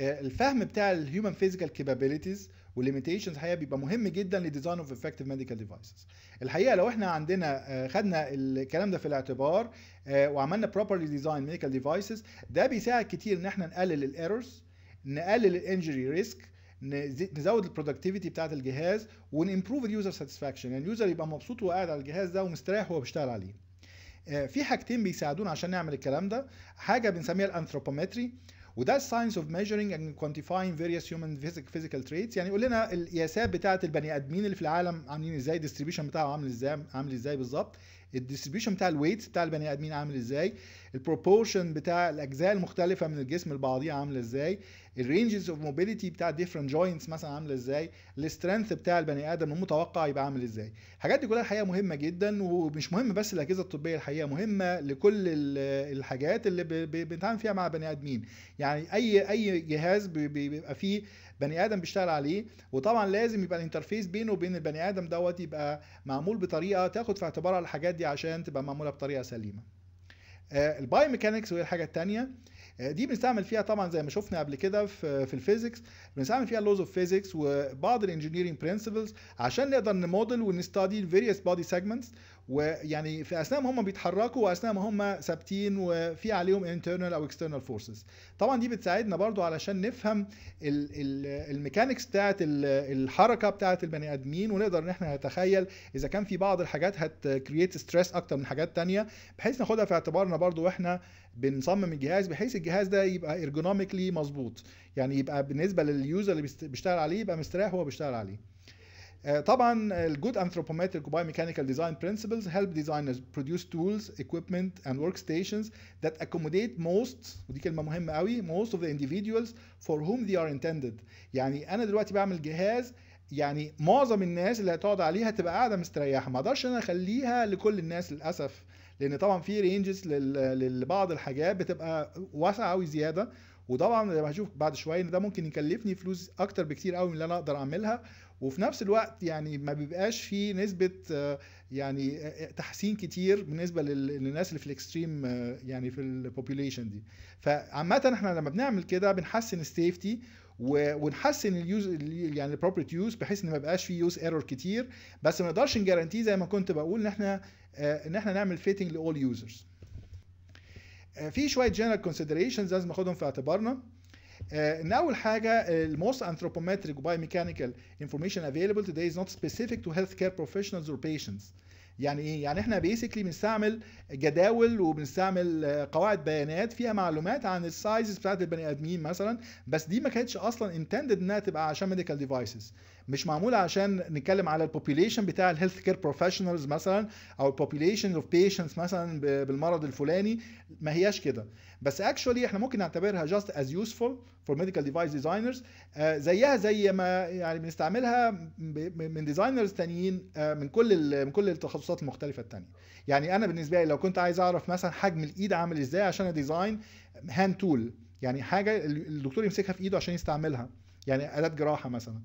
الفهم بتاع الهيومن فيزيكال كابابيلتيز والليميتيشنز الحقيقه بيبقى مهم جدا لديزاين اوف افكتيف ميديكال ديفايسز الحقيقه لو احنا عندنا آه، خدنا الكلام ده في الاعتبار آه، وعملنا بروبرلي ديزاين ميديكال ديفايسز ده بيساعد كتير ان احنا نقلل الايرورز نقلل الانجري ريسك نزود البرودكتيفيتي بتاعت الجهاز ونمبروف اليوزر ساتسفاكشن يعني اليوزر يبقى مبسوط وهو قاعد على الجهاز ده ومستريح وهو بيشتغل عليه آه، في حاجتين بيساعدونا عشان نعمل الكلام ده حاجه بنسميها الانثروبومتري وده الساينس اوف ميجرنج اند كوانتيفاينج فيريوس هيومن فيزيكال تريتس يعني يقول لنا القياسات بتاعه البني ادمين اللي في العالم عاملين ازاي الديستريبيوشن بتاعهم عامل ازاي عامل ازاي بالظبط الديستريبيوشن بتاع الويت بتاع البني ادمين عامل ازاي البروبورشن بتاع الاجزاء المختلفه من الجسم لبعضيها عامله ازاي الرينجز اوف موبيليتي بتاع ديفرنت جوينتس مثلا عامله ازاي السترينث بتاع البني ادم المتوقع يبقى عامل ازاي الحاجات دي كلها الحقيقه مهمه جدا ومش مهم بس الاجهزه الطبيه الحقيقه مهمه لكل الحاجات اللي بنتعامل فيها مع بني ادمين يعني اي اي جهاز بيبقى فيه بني ادم بيشتغل عليه وطبعا لازم يبقى الانترفيس بينه وبين البني ادم دوت يبقى معمول بطريقه تاخد في اعتبارها الحاجات دي عشان تبقى معموله بطريقه سليمه آه، البايوميكانكس وهي الحاجه الثانيه آه، دي بنستعمل فيها طبعا زي ما شفنا قبل كده في في الفيزيكس بنستعمل فيها لوز اوف فيزيكس وبعض الانجينيرنج برنسبلز عشان نقدر نموديل ونستادي الفيريوس بودي سيجمنتس ويعني في اثناء ما هم بيتحركوا واثناء ما هم ثابتين وفي عليهم internal او external forces طبعا دي بتساعدنا برضو علشان نفهم الميكانكس بتاعت الحركه بتاعت البني ادمين ونقدر ان احنا نتخيل اذا كان في بعض الحاجات هتكريت ستريس اكتر من حاجات تانية بحيث ناخدها في اعتبارنا برضو واحنا بنصمم الجهاز بحيث الجهاز ده يبقى ارجونوميكلي مظبوط يعني يبقى بالنسبه لليوزر اللي بيشتغل عليه يبقى مستريح وهو بيشتغل عليه طبعا الجود anthropometric biomechanical design principles help designers produce tools, equipment and workstations that accommodate most ودي كلمة مهمة قوي most of the individuals for whom they are intended يعني أنا دلوقتي بعمل جهاز يعني معظم الناس اللي هتقعد عليها تبقى قاعدة مستريحة ما اقدرش انا اخليها لكل الناس للأسف لان طبعا في رينجز لبعض الحاجات بتبقى واسعه قوي زياده وطبعا زي ما هشوف بعد شويه ان ده ممكن يكلفني فلوس اكتر بكتير قوي من اللي انا اقدر اعملها وفي نفس الوقت يعني ما بيبقاش في نسبه يعني تحسين كتير بالنسبه للناس اللي في الاكستريم يعني في البوبيوليشن دي فعامه احنا لما بنعمل كده بنحسن السيفتي ونحسن اليوز يعني البروبرت يوز بحيث ان ما يبقاش فيه يوز ايرور كتير بس ما نقدرش نجارانتيه زي ما كنت بقول ان احنا آه، ان احنا نعمل فيتنج لاول يوزرز آه، في شويه جنرال كونسيدريشنز لازم ناخدهم في اعتبارنا آه، ان اول حاجه الموست anthropometric biomechanical information available today is not specific to healthcare professionals or patients يعني ايه يعني احنا بيسكلي بنستعمل جداول وبنستعمل آه، قواعد بيانات فيها معلومات عن السايزز بتاعت البني ادمين مثلا بس دي ما كانتش اصلا انتندد انها تبقى عشان ميديكال ديفايسز مش معموله عشان نتكلم على البوبيليشن بتاع الهيلث كير بروفيشنالز مثلا او البوبيليشن اوف بيشنتس مثلا بالمرض الفلاني ما هياش كده بس اكشولي احنا ممكن نعتبرها جاست از يوسفول فور ميديكال ديفايس ديزاينرز زيها زي ما يعني بنستعملها من ديزاينرز تانيين آه، من كل من كل التخصصات المختلفه التانيه يعني انا بالنسبه لي لو كنت عايز اعرف مثلا حجم الايد عامل ازاي عشان اديزاين هاند تول يعني حاجه الدكتور يمسكها في ايده عشان يستعملها يعني اداه جراحه مثلا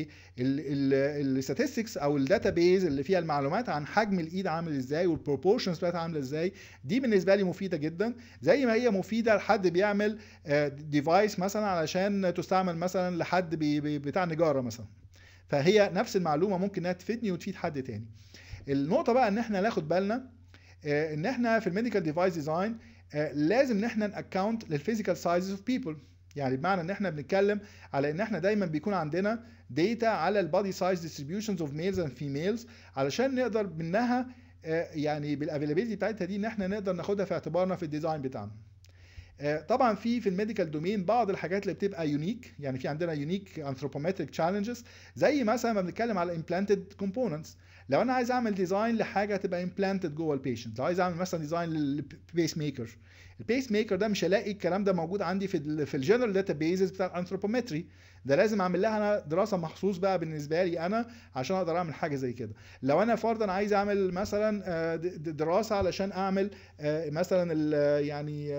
اوكي الستاتستكس او الداتا بيز اللي فيها المعلومات عن حجم الايد عامل ازاي والبروبورشنز بتاعتها عامله ازاي دي بالنسبه لي مفيده جدا زي ما هي مفيده لحد بيعمل ديفايس آه، مثلا علشان تستعمل مثلا لحد بي بتاع نجاره مثلا فهي نفس المعلومه ممكن انها تفيدني وتفيد حد تاني النقطه بقى ان احنا ناخد بالنا آه، ان احنا في الميديكال ديفايس ديزاين آه، لازم ان احنا ناكونت للفيزيكال سايزز اوف بيبل يعني بمعنى ان احنا بنتكلم على ان احنا دايما بيكون عندنا داتا على البادي سايز ديستريبيوشنز اوف ميلز اند فيميلز علشان نقدر منها آه، يعني بالافيلابيلتي بتاعتها دي ان احنا نقدر ناخدها في اعتبارنا في الديزاين بتاعنا آه، طبعا في في الميديكال دومين بعض الحاجات اللي بتبقى يونيك يعني في عندنا يونيك انثروبومتريك تشالنجز زي مثلا ما بنتكلم على امبلانتد كومبوننتس لو انا عايز اعمل ديزاين لحاجه تبقى امبلانتد جوه البيشنت لو عايز اعمل مثلا ديزاين للبيس ميكر البيس ميكر ده مش هلاقي الكلام ده موجود عندي في الـ في الجنرال داتا بيزز بتاع الانثروبومتري ده لازم اعمل لها انا دراسه مخصوص بقى بالنسبه لي انا عشان اقدر اعمل حاجه زي كده لو انا فرضا عايز اعمل مثلا آه، دراسه علشان اعمل آه، مثلا يعني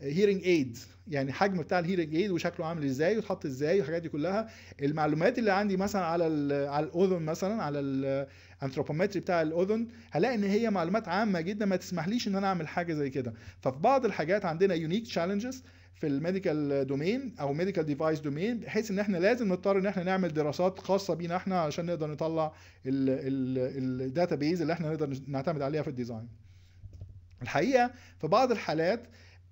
هيرنج آه، ايد يعني حجم بتاع الهيرنج ايد وشكله عامل ازاي وتحط ازاي والحاجات دي كلها المعلومات اللي عندي مثلا على على الاذن مثلا على الانثروبومتري بتاع الاذن هلاقي ان هي معلومات عامه جدا ما تسمحليش ان انا اعمل حاجه زي كده ففي بعض الحاجات عندنا يونيك تشالنجز في الميديكال دومين او ميديكال ديفايس دومين بحيث ان احنا لازم نضطر ان احنا نعمل دراسات خاصه بينا احنا عشان نقدر نطلع الداتا بيز اللي احنا نقدر نعتمد عليها في الديزاين الحقيقه في بعض الحالات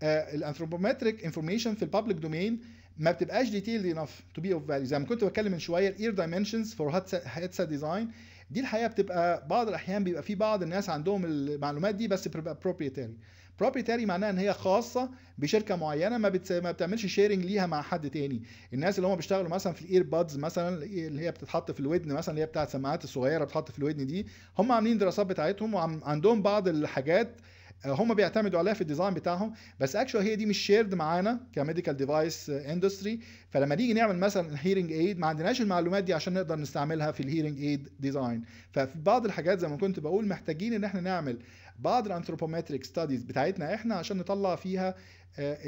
آه، الانثروبومتريك انفورميشن في البابليك دومين ما بتبقاش ديتيلد انف تو بي اوف فاليو زي ما كنت بتكلم من شويه الاير دايمنشنز فور هيدسيت ديزاين دي الحقيقه بتبقى بعض الاحيان بيبقى في بعض الناس عندهم المعلومات دي بس بروبريتاري بروبريتاري معناها ان هي خاصه بشركه معينه ما, بتس... ما بتعملش شيرنج ليها مع حد تاني الناس اللي هم بيشتغلوا مثلا في الايربادز مثلا اللي هي بتتحط في الودن مثلا اللي هي بتاعه السماعات الصغيره بتتحط في الودن دي هم عاملين دراسات بتاعتهم وعندهم بعض الحاجات آه، هم بيعتمدوا عليها في الديزاين بتاعهم بس اكشوال هي دي مش شيرد معانا كميديكال ديفايس اندستري فلما نيجي نعمل مثلا هيرنج ايد ما عندناش المعلومات دي عشان نقدر نستعملها في الهيرنج ايد ديزاين ففي بعض الحاجات زي ما كنت بقول محتاجين ان احنا نعمل بعض الانثروبومتريك ستاديز بتاعتنا احنا عشان نطلع فيها آه،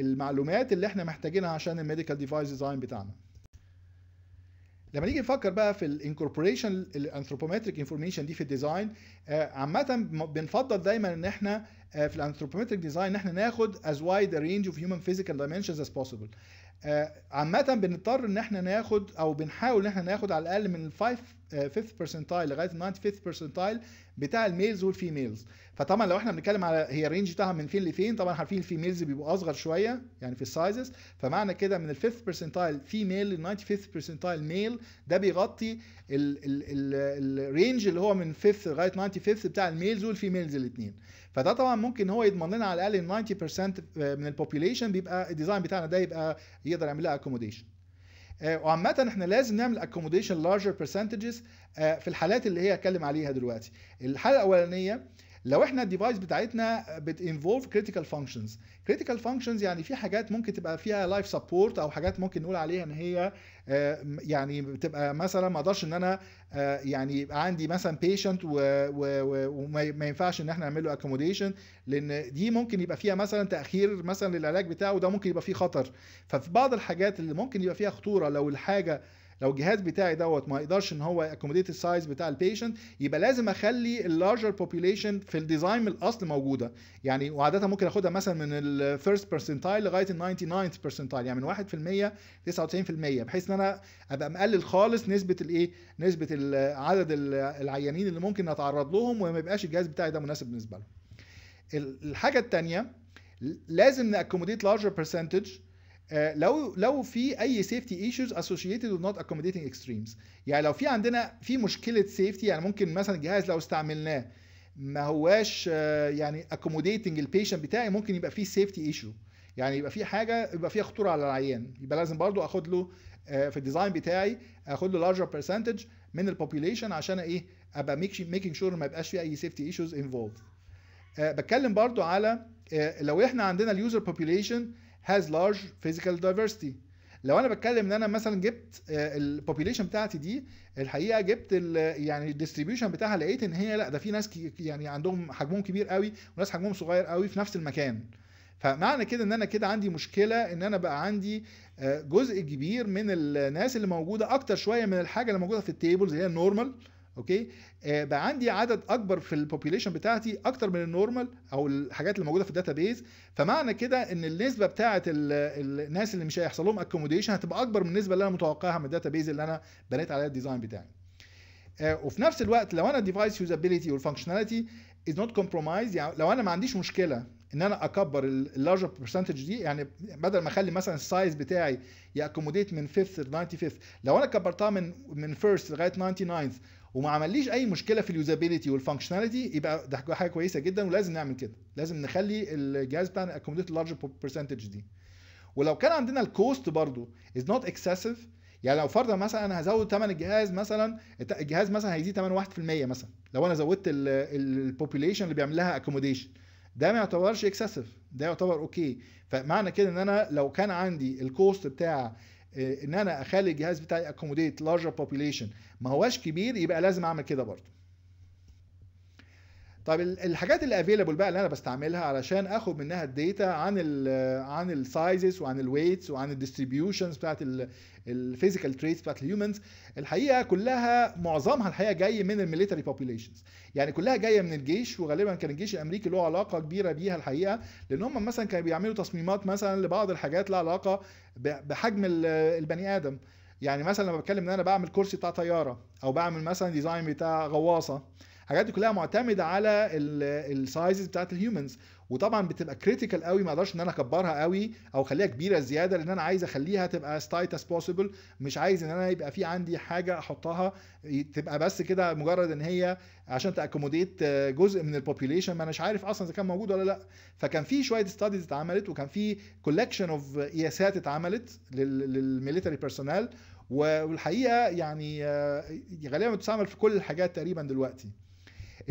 المعلومات اللي احنا محتاجينها عشان الميديكال ديفايس ديزاين بتاعنا لما نيجي نفكر بقى في الانكوربوريشن الانثروبومتريك انفورميشن دي في الديزاين آه، عامه بنفضل دايما ان احنا آه، في الانثروبومتريك ديزاين ان احنا ناخد as wide a range of human physical dimensions as possible آه، عامة بنضطر ان احنا ناخد او بنحاول ان احنا ناخد على الاقل من 5 th آه، percentile لغايه 95th percentile بتاع الميلز والفيميلز فطبعا لو احنا بنتكلم على هي الرينج بتاعها من فين لفين طبعا عارفين الفيميلز بيبقوا اصغر شويه يعني في السايزز فمعنى كده من ال 5th percentile فيميل لل 95th percentile ميل ده بيغطي الرينج اللي هو من 5th لغايه 95th بتاع الميلز والفيميلز الاثنين فده طبعا ممكن هو يضمن لنا على الاقل 90% من البوبيوليشن بيبقى الديزاين بتاعنا ده يبقى يقدر يعمل لها اكوموديشن آه، وعامة احنا لازم نعمل اكوموديشن لارجر برسنتجز في الحالات اللي هي اتكلم عليها دلوقتي الحالة الأولانية لو احنا الديفايس بتاعتنا بتنفولف كريتيكال فانكشنز كريتيكال فانكشنز يعني في حاجات ممكن تبقى فيها لايف سبورت او حاجات ممكن نقول عليها ان هي يعني بتبقى مثلا ما اقدرش ان انا آه، يعني يبقى عندي مثلا بيشنت وما ينفعش ان احنا نعمل له اكوموديشن لان دي ممكن يبقى فيها مثلا تاخير مثلا للعلاج بتاعه وده ممكن يبقى فيه خطر ففي بعض الحاجات اللي ممكن يبقى فيها خطوره لو الحاجه لو الجهاز بتاعي دوت ما يقدرش ان هو اكوموديت السايز بتاع البيشنت يبقى لازم اخلي اللارجر بوبيليشن في الديزاين من الاصل موجوده يعني وعاده ممكن اخدها مثلا من الفيرست برسنتايل لغايه ال 99th برسنتايل يعني من 1% 99% بحيث ان انا ابقى مقلل خالص نسبه الايه نسبه عدد العيانين اللي ممكن اتعرض لهم وما يبقاش الجهاز بتاعي ده مناسب بالنسبه لهم الحاجه الثانيه لازم ناكوموديت لارجر برسنتج آه، لو لو في اي سيفتي ايشوز اسوشيتد ونوت not اكستريمز يعني لو في عندنا في مشكله سيفتي يعني ممكن مثلا الجهاز لو استعملناه ما هواش آه، يعني accommodating البيشنت بتاعي ممكن يبقى فيه سيفتي ايشو يعني يبقى في حاجه يبقى فيها خطوره على العيان يبقى لازم برضو اخد له آه، في الديزاين بتاعي اخد له لارجر بيرسنتج من البوبيوليشن عشان ايه ابقى ميكينج شور ما يبقاش في اي سيفتي ايشوز انفولد بتكلم برضو على لو احنا عندنا اليوزر بوبيوليشن has large physical diversity لو انا بتكلم ان انا مثلا جبت آه، البوبيليشن بتاعتي دي الحقيقه جبت يعني الديستريبيوشن بتاعها لقيت ان هي لا ده في ناس يعني عندهم حجمهم كبير قوي وناس حجمهم صغير قوي في نفس المكان فمعنى كده ان انا كده عندي مشكله ان انا بقى عندي آه، جزء كبير من الناس اللي موجوده اكتر شويه من الحاجه اللي موجوده في التيبلز اللي هي النورمال اوكي آه بقى عندي عدد اكبر في البوبيوليشن بتاعتي اكتر من النورمال او الحاجات اللي موجوده في الداتا بيز فمعنى كده ان النسبه بتاعه الناس اللي مش هيحصل لهم اكوموديشن هتبقى اكبر من النسبه اللي انا متوقعها من الداتا بيز اللي انا بنيت عليها الديزاين بتاعي آه وفي نفس الوقت لو انا الديفايس يوزابيلتي والفانكشناليتي از نوت كومبرومايز يعني لو انا ما عنديش مشكله ان انا اكبر اللارجر برسنتج دي يعني بدل ما اخلي مثلا السايز بتاعي ياكوموديت من 5th ل 95th لو انا كبرتها من من 1st لغايه 99th وما عمليش اي مشكله في اليوزابيلتي والفانكشناليتي يبقى ده حاجه كويسه جدا ولازم نعمل كده لازم نخلي الجهاز بتاعنا اكوموديت لارج برسنتج دي ولو كان عندنا الكوست برضو از نوت اكسسيف يعني لو فرضا مثلا انا هزود ثمن الجهاز مثلا الجهاز مثلا هيزيد ثمن 1% مثلا لو انا زودت البوبيوليشن اللي بيعمل لها اكوموديشن ده ما يعتبرش اكسسيف ده يعتبر اوكي فمعنى كده ان انا لو كان عندي الكوست بتاع إيه، ان انا اخلي الجهاز بتاعي اكوموديت لارجر بوبيليشن ما هواش كبير يبقى لازم اعمل كده برضه طب الحاجات اللي افيلابل بقى اللي انا بستعملها علشان اخد منها الداتا عن الـ عن السايزز وعن الويتس وعن الديستريبيوشنز بتاعت الفيزيكال تريتس بتاعت الهيومنز الحقيقه كلها معظمها الحقيقه جاي من الميليتري بوبيليشنز يعني كلها جايه من الجيش وغالبا كان الجيش الامريكي له علاقه كبيره بيها الحقيقه لان هم مثلا كانوا بيعملوا تصميمات مثلا لبعض الحاجات لها علاقه بحجم البني ادم يعني مثلا لما بتكلم ان انا بعمل كرسي بتاع طياره او بعمل مثلا ديزاين بتاع غواصه الحاجات دي كلها معتمده على السايزز بتاعت الهيومنز وطبعا بتبقى كريتيكال قوي ما اقدرش ان انا اكبرها قوي او اخليها كبيره زياده لان انا عايز اخليها تبقى ستايت تايت از بوسيبل مش عايز ان انا يبقى في عندي حاجه احطها تبقى بس كده مجرد ان هي عشان تاكوموديت جزء من البوبيوليشن ما اناش عارف اصلا اذا كان موجود ولا لا فكان في شويه ستاديز اتعملت وكان في كولكشن اوف قياسات اتعملت للميليتري بيرسونال والحقيقه يعني آه، غالبا بتستعمل في كل الحاجات تقريبا دلوقتي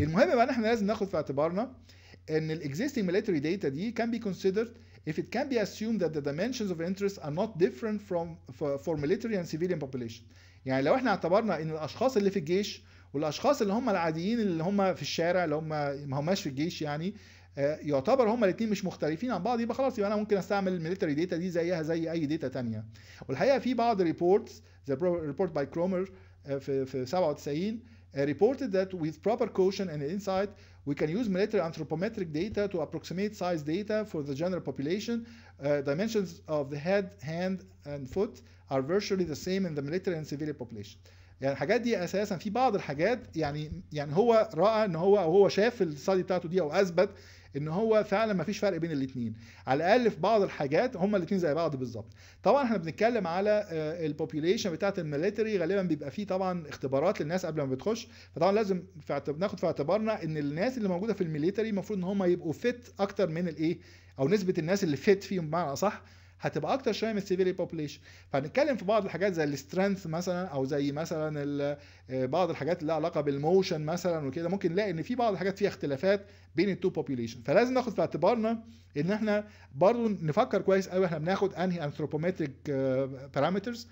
المهم بقى احنا لازم ناخد في اعتبارنا ان الاكزيستنج ميليتري داتا دي كان بي كونسيدرد if it can be assumed that the dimensions of interest are not different from for military and civilian population يعني لو احنا اعتبرنا ان الاشخاص اللي في الجيش والاشخاص اللي هم العاديين اللي هم في الشارع اللي هم ما هماش في الجيش يعني آه، يعتبر هما الاثنين مش مختلفين عن بعض يبقى خلاص يبقى انا ممكن استعمل الميليتري داتا دي زيها زي اي داتا تانية والحقيقه في بعض ريبورتس ذا ريبورت باي كرومر في في 97 Uh, reported that with proper caution and insight, we can use military anthropometric data to approximate size data for the general population. Uh, dimensions of the head, hand, and foot are virtually the same in the military and civilian population. يعني الحاجات دي اساسا في بعض الحاجات يعني يعني هو راى ان هو او هو شاف الستادي بتاعته دي او اثبت ان هو فعلا ما فيش فرق بين الاثنين على الاقل في بعض الحاجات هما الاثنين زي بعض بالظبط طبعا احنا بنتكلم على آه، البوبيوليشن بتاعه الميليتري غالبا بيبقى فيه طبعا اختبارات للناس قبل ما بتخش فطبعا لازم ناخد في اعتبارنا ان الناس اللي موجوده في الميليتري المفروض ان هم يبقوا فيت اكتر من الايه او نسبه الناس اللي فيت فيهم بمعنى اصح هتبقى اكتر شويه من السيفيري بوبليشن فهنتكلم في بعض الحاجات زي السترينث مثلا او زي مثلا آه، بعض الحاجات اللي لها علاقه بالموشن مثلا وكده ممكن نلاقي ان في بعض الحاجات فيها اختلافات بين التو بوبليشن فلازم ناخد في اعتبارنا ان احنا برضو نفكر كويس قوي احنا بناخد انهي انثروبومتريك آه، بارامترز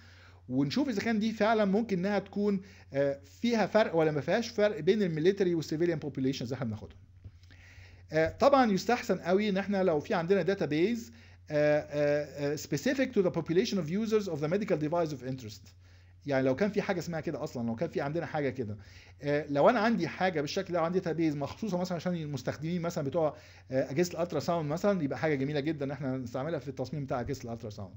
ونشوف اذا كان دي فعلا ممكن انها تكون آه، فيها فرق ولا ما فيهاش فرق بين الميليتري والسيفيليان بوبيليشنز اللي احنا بناخدهم. طبعا يستحسن قوي ان احنا لو في عندنا داتا بيز Uh, uh, uh, specific to the population of users of the medical device of interest يعني لو كان في حاجه اسمها كده اصلا لو كان في عندنا حاجه كده آه، لو انا عندي حاجه بالشكل ده عندي تابيز مخصوصه مثلا عشان المستخدمين مثلا بتوع آه، اجهزه الالترا ساوند مثلا يبقى حاجه جميله جدا ان احنا نستعملها في التصميم بتاع اجهزه الالترا ساوند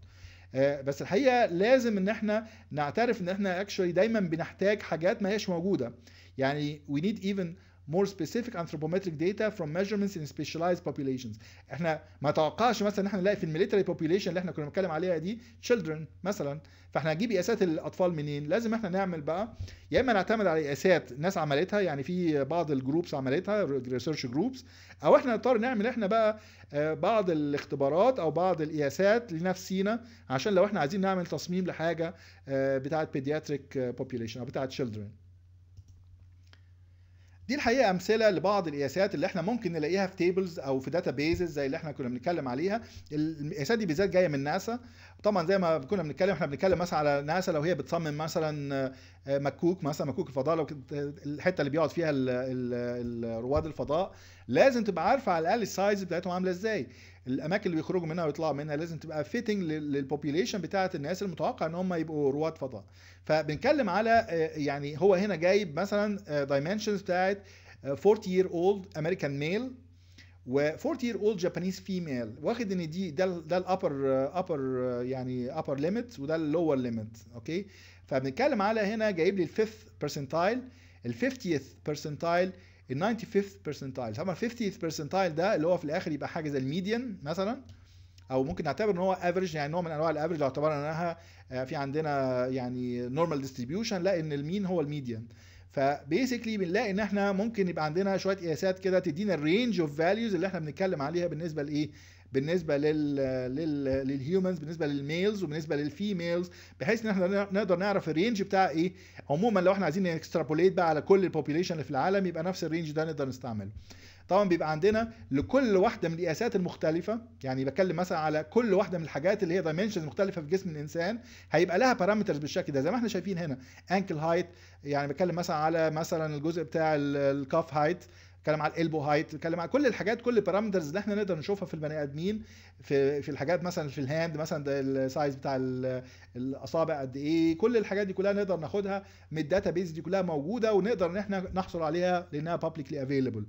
آه، بس الحقيقه لازم ان احنا نعترف ان احنا اكشولي دايما بنحتاج حاجات ما هيش موجوده يعني we need even more specific anthropometric data from measurements in specialized populations احنا ما توقعش مثلا ان احنا نلاقي في الميليتري population اللي احنا كنا بنتكلم عليها دي children مثلا فاحنا هنجيب قياسات الاطفال منين لازم احنا نعمل بقى يا اما نعتمد على قياسات ناس عملتها يعني في بعض الجروبس عملتها ريسيرش جروبس او احنا نضطر نعمل احنا بقى آه، بعض الاختبارات او بعض القياسات لنفسينا عشان لو احنا عايزين نعمل تصميم لحاجه آه، بتاعه بيدياتريك population او بتاعه children دي الحقيقه امثله لبعض القياسات اللي احنا ممكن نلاقيها في تيبلز او في داتا بيزز زي اللي احنا كنا بنتكلم عليها القياسات دي بالذات جايه من ناسا طبعا زي ما كنا بنتكلم احنا بنتكلم مثلا على ناسا لو هي بتصمم مثلا آه، مكوك مثلا مكوك الفضاء لو آه، الحته اللي بيقعد فيها ال رواد الفضاء لازم تبقى عارفه على الاقل السايز بتاعتهم عامله ازاي الاماكن اللي بيخرجوا منها ويطلعوا منها لازم تبقى فيتنج للبوبيوليشن بتاعه الناس المتوقع ان هم يبقوا رواد فضاء فبنتكلم على آه، يعني هو هنا جايب مثلا دايمنشنز بتاعت 40 year old American male و40 year old Japanese female واخد ان دي ده ده الابر ابر يعني ابر ليميت وده اللور ليميت اوكي فبنتكلم على هنا جايب لي الفيث برسنتايل ال50th برسنتايل ال 95th برسنتايل طبعا 50th برسنتايل ده اللي هو في الاخر يبقى حاجه زي الميديان مثلا او ممكن نعتبر ان هو افريج يعني نوع من انواع الافريج لو اعتبرنا انها آه، في عندنا يعني نورمال ديستريبيوشن لا ان المين هو الميديان فبيسكلي بنلاقي ان احنا ممكن يبقى عندنا شويه قياسات كده تدينا الرينج اوف فاليوز اللي احنا بنتكلم عليها بالنسبه لايه بالنسبه لل لل للهيومنز بالنسبه للميلز وبالنسبه للفيميلز بحيث ان احنا نقدر نعرف الرينج بتاع ايه عموما لو احنا عايزين نكسترابوليت بقى على كل البوبيليشن اللي في العالم يبقى نفس الرينج ده نقدر نستعمله طبعا بيبقى عندنا لكل واحده من القياسات المختلفه يعني بتكلم مثلا على كل واحده من الحاجات اللي هي دايمنشنز مختلفه في جسم الانسان هيبقى لها بارامترز بالشكل ده زي ما احنا شايفين هنا انكل هايت يعني بتكلم مثلا على مثلا الجزء بتاع الكاف هايت بتكلم على الالبو هايت بتكلم على كل الحاجات كل البارامترز اللي احنا نقدر نشوفها في البني ادمين في في الحاجات مثلا في الهاند مثلا ده السايز بتاع الاصابع قد ايه كل الحاجات دي كلها نقدر ناخدها من الداتا بيز دي كلها موجوده ونقدر ان احنا نحصل عليها لانها بابليكلي افيلبل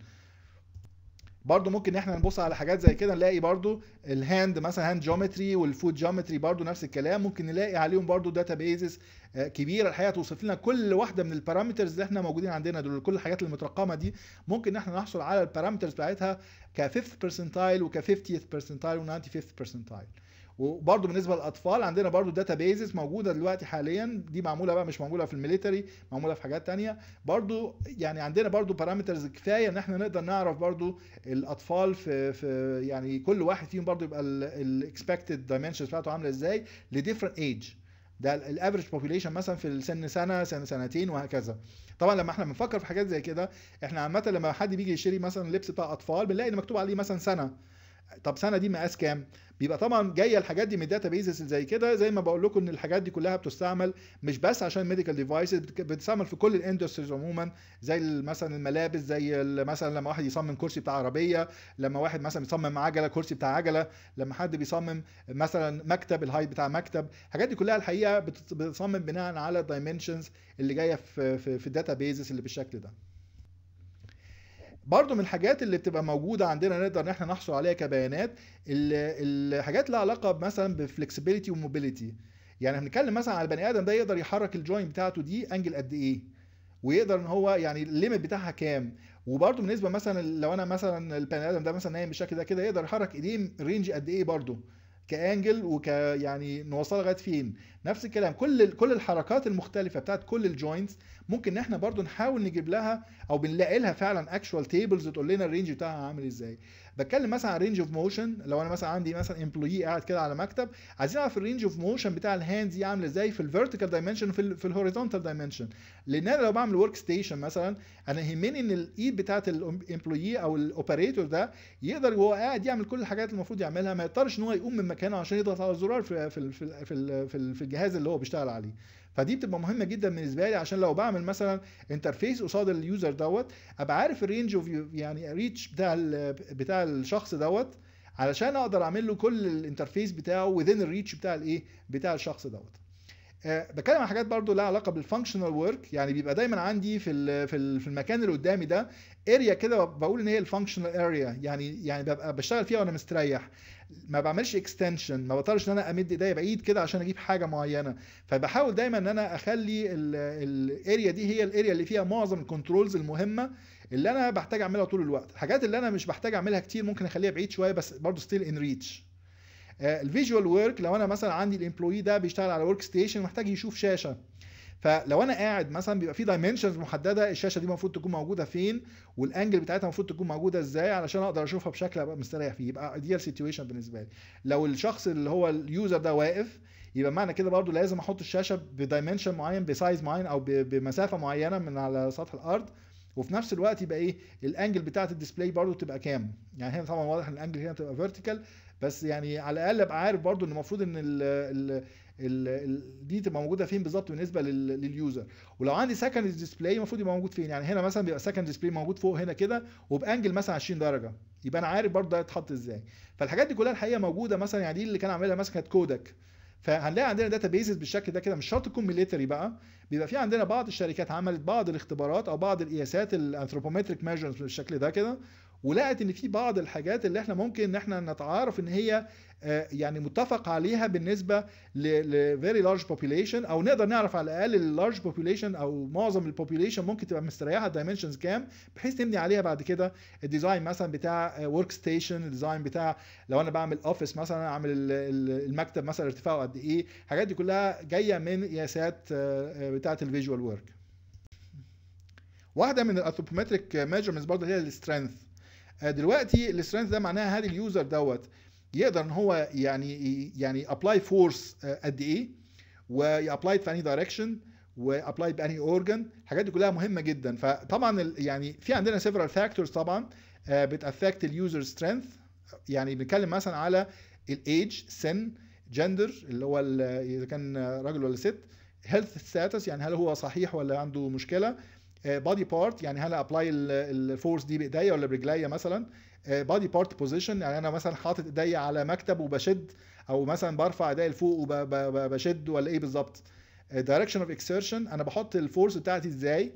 برضو ممكن احنا نبص على حاجات زي كده نلاقي برضو الهاند مثلا هاند جيومتري والفود جيومتري برضو نفس الكلام ممكن نلاقي عليهم برضو داتا آه، بيزز كبيره الحقيقه توصف لنا كل واحده من البارامترز اللي احنا موجودين عندنا دول كل الحاجات المترقمه دي ممكن احنا نحصل على البارامترز بتاعتها ك 5th percentile وك 50th percentile و 95th percentile وبرضه بالنسبه للاطفال عندنا برضه داتا بيزز موجوده دلوقتي حاليا دي معموله بقى مش موجوده في الميليتري معموله في حاجات تانية برضه يعني عندنا برضه بارامترز كفايه ان احنا نقدر نعرف برضه الاطفال في في يعني كل واحد فيهم برضه يبقى الاكسبكتد دايمنشنز بتاعته عامله ازاي لديفرنت ايج ده الافريج بوبيليشن مثلا في السن سنه سنه سنتين وهكذا طبعا لما احنا بنفكر في حاجات زي كده احنا عامه لما حد بيجي يشتري مثلا لبس بتاع اطفال بنلاقي ان مكتوب عليه مثلا سنه طب سنه دي مقاس كام بيبقى طبعا جايه الحاجات دي من داتا بيزز زي كده زي ما بقول لكم ان الحاجات دي كلها بتستعمل مش بس عشان ميديكال ديفايسز بتستعمل في كل الاندستريز عموما زي مثلا الملابس زي مثلا لما واحد يصمم كرسي بتاع عربيه لما واحد مثلا يصمم عجله كرسي بتاع عجله لما حد بيصمم مثلا مكتب الهايت بتاع مكتب الحاجات دي كلها الحقيقه بتصمم بناء على الدايمنشنز اللي جايه في في, في الداتا بيزز اللي بالشكل ده برضو من الحاجات اللي بتبقى موجوده عندنا نقدر ان احنا نحصل عليها كبيانات الحاجات لها علاقه مثلا بفلكسبيليتي وموبيليتي يعني هنتكلم مثلا على البني ادم ده يقدر يحرك الجوين بتاعته دي انجل قد ايه ويقدر ان هو يعني الليميت بتاعها كام وبرده بالنسبه مثلا لو انا مثلا البني ادم ده مثلا نايم بالشكل ده كده يقدر يحرك ايديه رينج قد ايه برده كانجل وك يعني نوصلها لغايه فين نفس الكلام كل كل الحركات المختلفه بتاعت كل الجوينتس ممكن ان احنا برضو نحاول نجيب لها او بنلاقي لها فعلا اكشوال تيبلز تقول لنا الرينج بتاعها عامل ازاي بتكلم مثلا عن رينج اوف موشن لو انا مثلا عندي مثلا امبلوي قاعد كده على مكتب عايزين اعرف الرينج اوف موشن بتاع الهاند دي عامل ازاي في الفيرتيكال دايمنشن وفي في الهوريزونتال دايمنشن لان انا لو بعمل ورك ستيشن مثلا انا يهمني ان الايد بتاعت الامبلوي او الاوبريتور ده يقدر وهو قاعد يعمل كل الحاجات اللي المفروض يعملها ما يضطرش ان هو يقوم من مكانه عشان يضغط على الزرار في في في في, في, في الجهاز اللي هو بيشتغل عليه فدي بتبقى مهمه جدا بالنسبه لي عشان لو بعمل مثلا انترفيس قصاد اليوزر دوت ابقى عارف الرينج اوف يعني ريتش بتاع بتاع الشخص دوت علشان اقدر اعمل له كل الانترفيس بتاعه within الريتش بتاع الايه بتاع الشخص دوت آه، بتكلم عن حاجات برضو لها علاقه بالفانكشنال ورك يعني بيبقى دايما عندي في في المكان اللي قدامي ده اريا كده بقول ان هي الفانكشنال اريا يعني يعني ببقى بشتغل فيها وانا مستريح ما بعملش اكستنشن ما بضطرش ان انا امد ايديا بعيد كده عشان اجيب حاجه معينه فبحاول دايما ان انا اخلي الاريا دي هي الاريا اللي فيها معظم الكنترولز المهمه اللي انا بحتاج اعملها طول الوقت الحاجات اللي انا مش بحتاج اعملها كتير ممكن اخليها بعيد شويه بس برضو ستيل ان ريتش آه، الفيجوال ورك لو انا مثلا عندي الامبلوي ده بيشتغل على ورك ستيشن محتاج يشوف شاشه فلو انا قاعد مثلا بيبقى في دايمنشنز محدده الشاشه دي المفروض تكون موجوده فين والانجل بتاعتها المفروض تكون موجوده ازاي علشان اقدر اشوفها بشكل ابقى مستريح فيه يبقى ايديال سيتويشن بالنسبه لي لو الشخص اللي هو اليوزر ده واقف يبقى معنى كده برضو لازم احط الشاشه بدايمنشن معين بسايز معين او بمسافه معينه من على سطح الارض وفي نفس الوقت يبقى ايه الانجل بتاعت الديسبلاي برضو تبقى كام يعني هنا طبعا واضح ان الانجل هنا تبقى فيرتيكال بس يعني على الاقل ابقى عارف برضو ان المفروض ان ال ال ال دي تبقى موجوده فين بالظبط بالنسبه لليوزر ولو عندي سكند ديسبلاي المفروض يبقى موجود فين يعني هنا مثلا بيبقى سكند ديسبلاي موجود فوق هنا كده وبانجل مثلا 20 درجه يبقى انا عارف برضو ده هيتحط ازاي فالحاجات دي كلها الحقيقه موجوده مثلا يعني دي اللي كان عاملها مثلا كانت كودك فهنلاقي عندنا داتا بيزز بالشكل ده كده مش شرط تكون ميليتري بقى بيبقى في عندنا بعض الشركات عملت بعض الاختبارات او بعض القياسات الانثروبومتريك ميجرز بالشكل ده كده ولقت ان في بعض الحاجات اللي احنا ممكن ان احنا نتعارف ان هي آه، يعني متفق عليها بالنسبه ل very large population او نقدر نعرف على الاقل اللارج population او معظم البوبيوليشن ممكن تبقى مستريحه الدايمنشنز كام بحيث نبني عليها بعد كده الديزاين مثلا بتاع ورك ستيشن الديزاين بتاع لو انا بعمل اوفيس مثلا اعمل المكتب مثلا ارتفاعه قد ايه الحاجات دي كلها جايه من قياسات آه، آه، بتاعه الفيجوال ورك واحده من الانثروبومتريك ميجرمنتس برضه هي السترينث آه، دلوقتي السترينث ده معناها هل اليوزر دوت يقدر ان هو يعني يعني ابلاي آه، فورس قد ايه وابلاي في اني دايركشن وابلاي بانهي اورجن الحاجات دي كلها مهمه جدا فطبعا يعني في عندنا سيفرال فاكتورز طبعا آه، بتافكت اليوزر سترينث يعني بنتكلم مثلا على الايج سن جندر اللي هو اذا كان راجل ولا ست هيلث ستاتس يعني هل هو صحيح ولا عنده مشكله بادي آه، بارت يعني هل ابلاي الفورس دي بايديا ولا برجليا مثلا بادي بارت بوزيشن يعني انا مثلا حاطط ايديا على مكتب وبشد او مثلا برفع ايديا لفوق وبشد ولا ايه بالظبط دايركشن اوف اكسيرشن انا بحط الفورس بتاعتي ازاي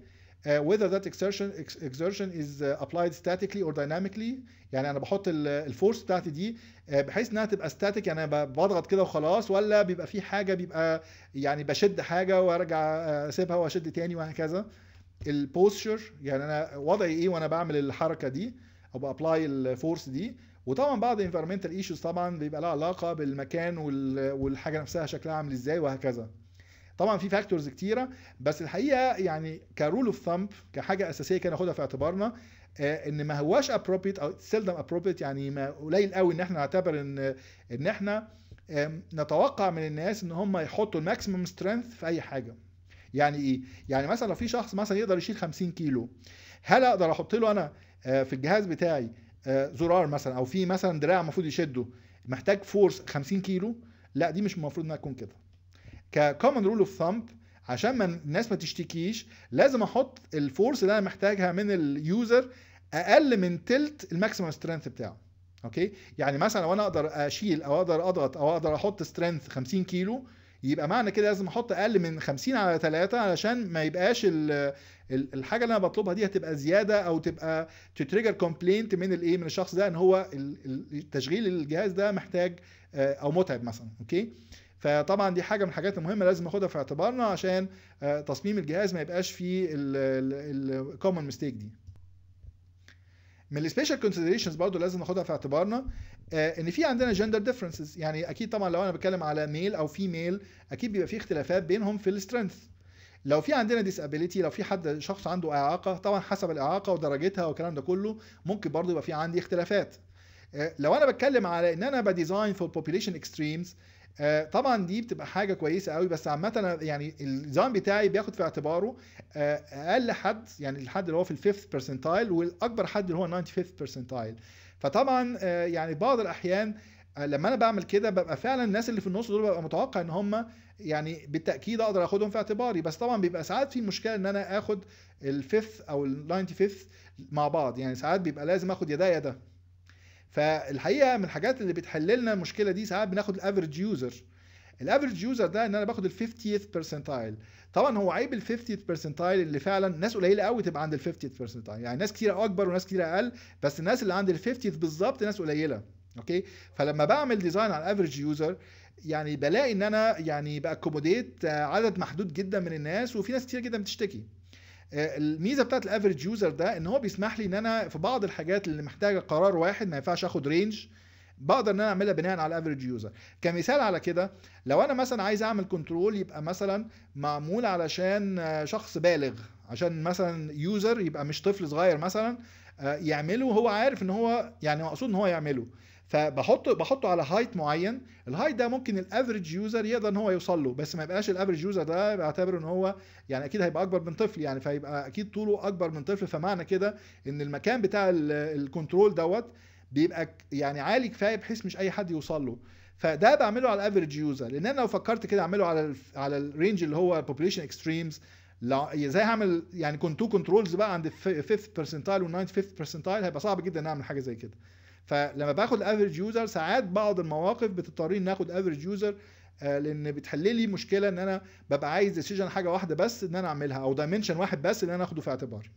آه، whether that exertion exertion is آه، applied statically or dynamically يعني انا بحط الفورس بتاعتي دي بحيث انها تبقى static يعني بضغط كده وخلاص ولا بيبقى في حاجه بيبقى يعني بشد حاجه وارجع اسيبها واشد تاني وهكذا البوستشر يعني انا وضعي ايه وانا بعمل الحركه دي او بابلاي الفورس دي وطبعا بعض الانفيرمنتال ايشوز طبعا بيبقى لها علاقه بالمكان والحاجه نفسها شكلها عامل ازاي وهكذا طبعا في فاكتورز كتيره بس الحقيقه يعني كرول اوف ثامب كحاجه اساسيه كده ناخدها في اعتبارنا آه، ان ما هواش ابروبريت او سيلدم ابروبريت يعني ما قليل قوي ان احنا نعتبر ان ان احنا نتوقع من الناس ان هم يحطوا الماكسيمم سترينث في اي حاجه يعني ايه يعني مثلا لو في شخص مثلا يقدر يشيل 50 كيلو هل اقدر احط له انا آه، في الجهاز بتاعي آه، زرار مثلا او في مثلا دراع المفروض يشده محتاج فورس 50 كيلو لا دي مش المفروض انها تكون كده ككومن رول اوف ثامب عشان ما الناس ما تشتكيش لازم احط الفورس اللي انا محتاجها من اليوزر اقل من تلت الماكسيمم سترينث بتاعه اوكي يعني مثلا لو انا اقدر اشيل او اقدر اضغط او اقدر احط سترينث 50 كيلو يبقى معنى كده لازم احط اقل من 50 على 3 علشان ما يبقاش الحاجه اللي انا بطلبها دي هتبقى زياده او تبقى تتريجر كومبلينت من الايه من الشخص ده ان هو تشغيل الجهاز ده محتاج آه، او متعب مثلا اوكي فطبعا دي حاجه من الحاجات المهمه لازم ناخدها في اعتبارنا عشان آه، تصميم الجهاز ما يبقاش فيه الكومن ميستيك دي من السبيشال كونسيدريشنز برضو لازم ناخدها في اعتبارنا آه، ان في عندنا جندر ديفرنسز يعني اكيد طبعا لو انا بتكلم على ميل او فيميل اكيد بيبقى في اختلافات بينهم في السترينث لو في عندنا ديسابيليتي لو في حد شخص عنده اعاقه طبعا حسب الاعاقه ودرجتها والكلام ده كله ممكن برضه يبقى في عندي اختلافات آه، لو انا بتكلم على ان انا بديزاين فور بوبيليشن اكستريمز طبعا دي بتبقى حاجه كويسه قوي بس عامه يعني الديزاين بتاعي بياخد في اعتباره آه، اقل حد يعني الحد اللي هو في الفيفث برسنتايل والاكبر حد اللي هو 95 برسنتايل فطبعا آه، يعني بعض الاحيان آه، لما انا بعمل كده ببقى فعلا الناس اللي في النص دول ببقى متوقع ان هم يعني بالتاكيد اقدر اخدهم في اعتباري بس طبعا بيبقى ساعات في مشكله ان انا اخد الفيث او ال 95 مع بعض يعني ساعات بيبقى لازم اخد يا ده يا ده فالحقيقه من الحاجات اللي بتحل لنا المشكله دي ساعات بناخد الافرج يوزر الافرج يوزر ده ان انا باخد ال 50th percentile طبعا هو عيب ال 50th percentile اللي فعلا ناس قليله قوي تبقى عند ال 50th percentile يعني ناس كتير اكبر وناس كتير اقل بس الناس اللي عند ال 50th بالظبط ناس قليله اوكي فلما بعمل ديزاين على الافرج يوزر يعني بلاقي ان انا يعني باكوموديت عدد محدود جدا من الناس وفي ناس كتير جدا بتشتكي آه، الميزه بتاعت الافريج يوزر ده ان هو بيسمح لي ان انا في بعض الحاجات اللي محتاجه قرار واحد ما ينفعش اخد رينج بقدر ان انا اعملها بناء على الافريج يوزر كمثال على كده لو انا مثلا عايز اعمل كنترول يبقى مثلا معمول علشان شخص بالغ عشان مثلا يوزر يبقى مش طفل صغير مثلا آه، يعمله وهو عارف ان هو يعني مقصود ان هو يعمله فبحطه بحطه على هايت معين الهايت ده ممكن الافريج يوزر يقدر ان هو يوصل له بس ما يبقاش الافريج يوزر ده بعتبره ان هو يعني اكيد هيبقى اكبر من طفل يعني فيبقى اكيد طوله اكبر من طفل فمعنى كده ان المكان بتاع الكنترول دوت بيبقى يعني عالي كفايه بحيث مش اي حد يوصل له فده بعمله على الافريج يوزر لان انا لو فكرت كده اعمله على على الرينج اللي هو بوبوليشن اكستريمز ازاي هعمل يعني كنت تو كنترولز بقى عند 5th برسنتايل والناينت 9th برسنتايل هيبقى صعب جدا اعمل حاجه زي كده فلما باخد الافريج يوزر ساعات بعض المواقف بتضطرني ناخد افريج يوزر لان بتحل لي مشكله ان انا ببقى عايز ديسيجن حاجه واحده بس ان انا اعملها او دايمنشن واحد بس اللي انا اخده في اعتباري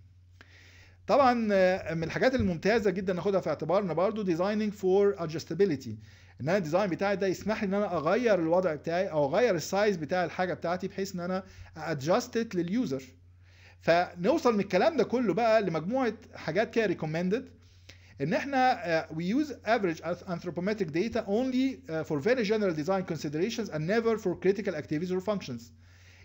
طبعا آه، من الحاجات الممتازه جدا ناخدها في اعتبارنا برضو ديزايننج فور ادجستابيلتي ان انا الديزاين بتاعي ده يسمح لي ان انا اغير الوضع بتاعي او اغير السايز بتاع الحاجه بتاعتي بحيث ان انا ات لليوزر فنوصل من الكلام ده كله بقى لمجموعه حاجات كده ريكومندد ان احنا وي يوز افريج انثروبومتريك داتا اونلي فور فيري جنرال ديزاين كونسيدريشنز اند نيفر فور كريتيكال اكتيفيتيز اور فانكشنز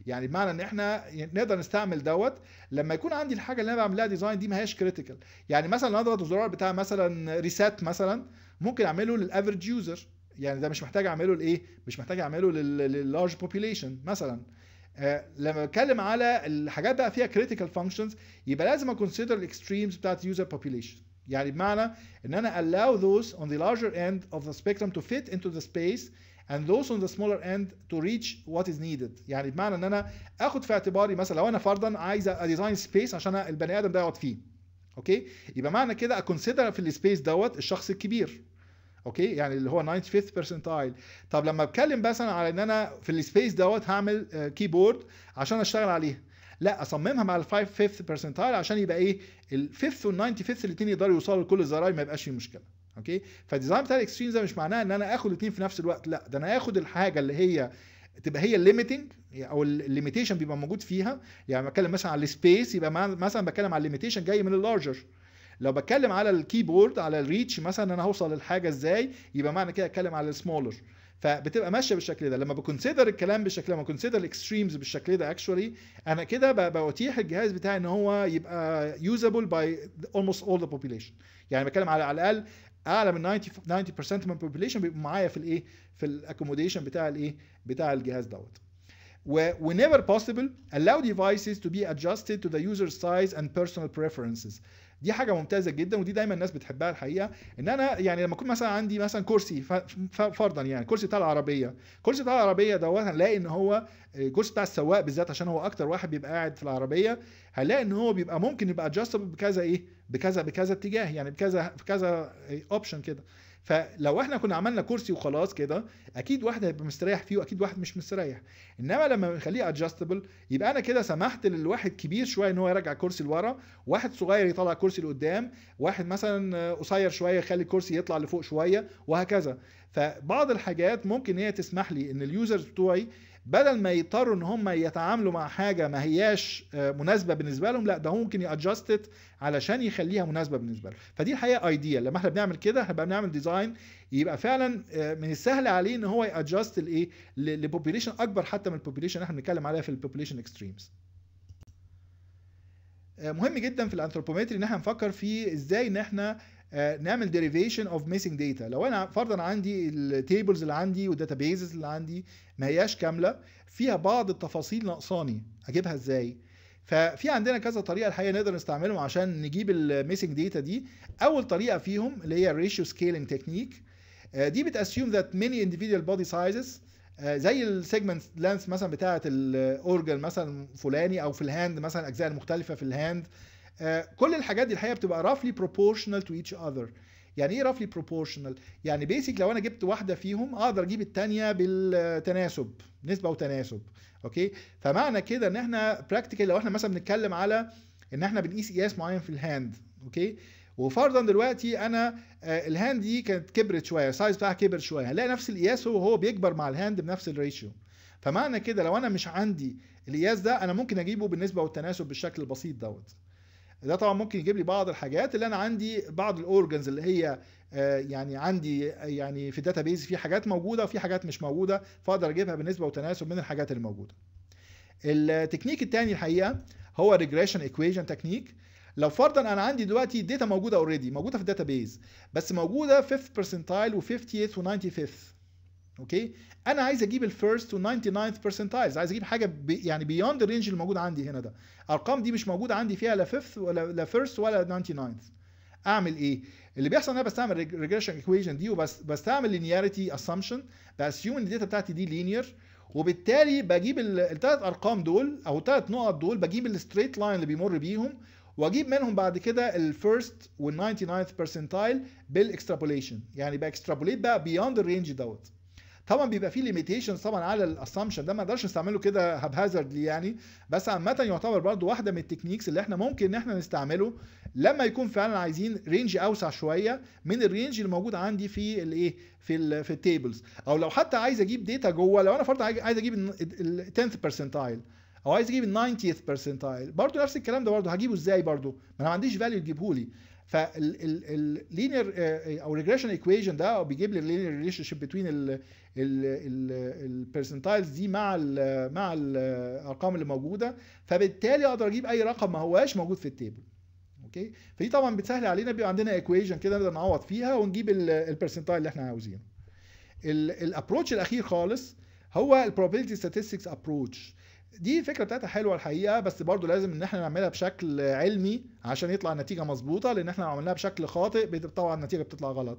يعني بمعنى ان احنا نقدر نستعمل دوت لما يكون عندي الحاجه اللي انا بعمل ديزاين دي ما هياش كريتيكال يعني مثلا لو اضغط الزرار بتاع مثلا ريسات مثلا ممكن اعمله للافرج يوزر يعني ده مش محتاج اعمله لايه مش محتاج اعمله لللارج بوبيليشن مثلا آه لما بتكلم على الحاجات بقى فيها كريتيكال فانكشنز يبقى لازم اكونسيدر الاكستريمز بتاعت يوزر بوبيليشن يعني بمعنى ان انا allow those on the larger end of the spectrum to fit into the space and those on the smaller end to reach what is needed يعني بمعنى ان انا اخد في اعتباري مثلا لو انا فرضا عايز اديزاين سبيس عشان البني ادم ده يقعد فيه اوكي يبقى معنى كده اكونسيدر في السبيس دوت الشخص الكبير اوكي يعني اللي هو 95th percentile طب لما اتكلم مثلا على ان انا في السبيس دوت هعمل كيبورد آه، عشان اشتغل عليها لا اصممها مع ال 5 5th percentile عشان يبقى ايه ال 5th وال 95th الاثنين يقدروا يوصلوا لكل الزراير ما يبقاش في مشكله اوكي فالديزاين بتاع الاكستريمز ده مش معناه ان انا اخد الاثنين في نفس الوقت لا ده انا اخد الحاجه اللي هي تبقى هي الليميتنج او الليميتيشن بيبقى موجود فيها يعني بتكلم مثلا على السبيس يبقى مثلا بتكلم على الليميتيشن جاي من اللارجر لو بتكلم على الكيبورد على الريتش مثلا انا هوصل للحاجه ازاي يبقى معنى كده اتكلم على السمولر فبتبقى ماشيه بالشكل ده لما بكونسيدر الكلام بالشكل لما بكونسيدر الاكستريمز بالشكل ده اكشولي انا كده بتيح الجهاز بتاعي ان هو يبقى يوزابل باي اولموست اول ذا بوبيليشن يعني بتكلم على على الاقل اعلى من 90 90% من البوبيليشن بيبقوا معايا في الايه في الاكوموديشن بتاع الايه بتاع الجهاز دوت و whenever possible allow devices to be adjusted to the user size and personal preferences دي حاجه ممتازه جدا ودي دايما الناس بتحبها الحقيقه ان انا يعني لما اكون مثلا عندي مثلا كرسي فرضا يعني كرسي بتاع العربيه الكرسي بتاع العربيه دوت هنلاقي ان هو الكرسي بتاع السواق بالذات عشان هو اكتر واحد بيبقى قاعد في العربيه هنلاقي ان هو بيبقى ممكن يبقى ادجستبل بكذا ايه بكذا بكذا اتجاه يعني بكذا بكذا اوبشن كده فلو احنا كنا عملنا كرسي وخلاص كده اكيد واحد هيبقى مستريح فيه واكيد واحد مش مستريح انما لما نخليه ادجستبل يبقى انا كده سمحت للواحد كبير شويه ان هو يرجع الكرسي لورا واحد صغير يطلع الكرسي لقدام واحد مثلا قصير شويه يخلي الكرسي يطلع لفوق شويه وهكذا فبعض الحاجات ممكن هي تسمح لي ان اليوزرز بتوعي بدل ما يضطروا ان هم يتعاملوا مع حاجه ما هياش آه، مناسبه بالنسبه لهم لا ده هو ممكن يادجستت علشان يخليها مناسبه بالنسبه له فدي الحقيقه ايديال لما احنا بنعمل كده احنا بنعمل ديزاين يبقى فعلا آه، من السهل عليه ان هو يادجست الايه لبوبيليشن اكبر حتى من البوبيليشن احنا بنتكلم عليها في البوبيليشن اكستريمز آه، مهم جدا في الانثروبومتري ان احنا نفكر في ازاي ان احنا آه، نعمل ديريفيشن اوف ميسنج داتا لو انا فرضا عندي التيبلز اللي عندي والداتا بيزز اللي عندي ما هياش كامله فيها بعض التفاصيل ناقصاني اجيبها ازاي ففي عندنا كذا طريقه الحقيقه نقدر نستعملهم عشان نجيب الميسنج داتا دي اول طريقه فيهم اللي هي الريشيو سكيلينج تكنيك دي بتاسيوم ذات ميني individual بودي سايزز آه، زي السيجمنت لانس مثلا بتاعه الاورجن مثلا فلاني او في الهاند مثلا اجزاء مختلفه في الهاند آه، كل الحاجات دي الحقيقه بتبقى roughly proportional to each other يعني ايه roughly proportional يعني بيسك لو انا جبت واحده فيهم اقدر اجيب الثانيه بالتناسب نسبه وتناسب اوكي فمعنى كده ان احنا براكتيكال لو احنا مثلا بنتكلم على ان احنا بنقيس قياس معين في الهاند اوكي وفرضا دلوقتي انا آه، الهاند دي كانت كبرت شويه السايز بتاعها كبر شويه هنلاقي نفس القياس هو هو بيكبر مع الهاند بنفس الريشيو فمعنى كده لو انا مش عندي القياس ده انا ممكن اجيبه بالنسبه والتناسب بالشكل البسيط دوت ده طبعا ممكن يجيب لي بعض الحاجات اللي انا عندي بعض الاورجنز اللي هي آه، يعني عندي يعني في الداتابيز في حاجات موجوده وفي حاجات مش موجوده فاقدر اجيبها بالنسبه وتناسب من الحاجات اللي موجوده التكنيك الثاني الحقيقه هو ريجريشن ايكويشن تكنيك لو فرضا انا عندي دلوقتي الداتا موجوده اوريدي موجوده في الداتابيز بس موجوده 5th percentile و 50th و 95th اوكي انا عايز اجيب الفيرست تو 99th percentiles عايز اجيب حاجه بي يعني بيوند الرينج اللي موجود عندي هنا ده الارقام دي مش موجوده عندي فيها لا فيفث ولا لا فيرست ولا 99th اعمل ايه اللي بيحصل ان انا بستعمل ريجريشن ايكويشن دي وبستعمل لينياريتي اسامبشن باسيوم ان الداتا بتاعتي دي لينير وبالتالي بجيب الثلاث ارقام دول او الثلاث نقط دول بجيب الستريت لاين اللي بيمر بيهم واجيب منهم بعد كده الفيرست وال 99th percentile بالاكسترابوليشن يعني باكسترابوليت بقى بيوند الرينج دوت طبعا بيبقى فيه ليميتيشنز طبعا على الاسامبشن ده ما اقدرش استعمله كده هبهازردلي يعني بس عامه يعتبر برضو واحده من التكنيكس اللي احنا ممكن ان احنا نستعمله لما يكون فعلا عايزين رينج اوسع شويه من الرينج اللي موجود عندي في الايه في الـ في التيبلز او لو حتى عايز اجيب داتا جوه لو انا فرض عايز اجيب ال 10th برسنتايل او عايز اجيب ال 90th برسنتايل برضه نفس الكلام ده برضه هجيبه ازاي برضه ما انا ما عنديش فاليو تجيبه لي فاللينير آه، او ريجريشن ايكويشن ده بيجيب لي اللينير ريليشن شيب ال البرسنتايلز دي مع ال مع الارقام اللي موجوده فبالتالي اقدر اجيب اي رقم ما هواش موجود في التيبل اوكي فدي طبعا بتسهل علينا بيبقى عندنا ايكويشن كده نقدر نعوض فيها ونجيب البرسنتايل اللي احنا عاوزينه الابروتش الاخير خالص هو البروبابيلتي statistics ابروتش دي الفكره بتاعتها حلوه الحقيقه بس برضو لازم ان احنا نعملها بشكل علمي عشان يطلع النتيجه مظبوطه لان احنا لو عملناها بشكل خاطئ طبعا النتيجه بتطلع غلط